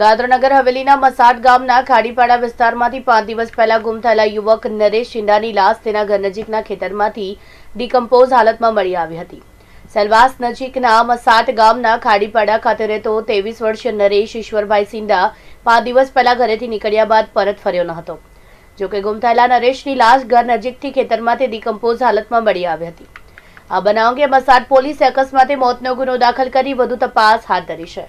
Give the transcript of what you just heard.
દાદરાનગર હવેલીના મસાટ ગામના ખાડીપાડા વિસ્તારમાંથી પાંચ દિવસ પહેલા ગુમ થયેલા યુવક નરેશ શિંડાની લાશ તેના ઘર નજીકના ખેતરમાંથી ડિકમ્પોઝ હાલતમાં મળી આવી હતી સેલવાસ નજીકના મસાટ ગામના ખાડીપાડા ખાતે રહેતો ત્રેવીસ વર્ષીય નરેશ ઈશ્વરભાઈ સિંડા પાંચ દિવસ પહેલા ઘરેથી નીકળ્યા બાદ પરત ફર્યો ન હતો જોકે ગુમ થયેલા નરેશની લાશ ઘર નજીકથી ખેતરમાંથી ડિકમ્પોઝ હાલતમાં મળી આવી હતી આ બનાવ અંગે મસાટ પોલીસે અકસ્માતે મોતનો ગુનો દાખલ કરી વધુ તપાસ હાથ ધરી છે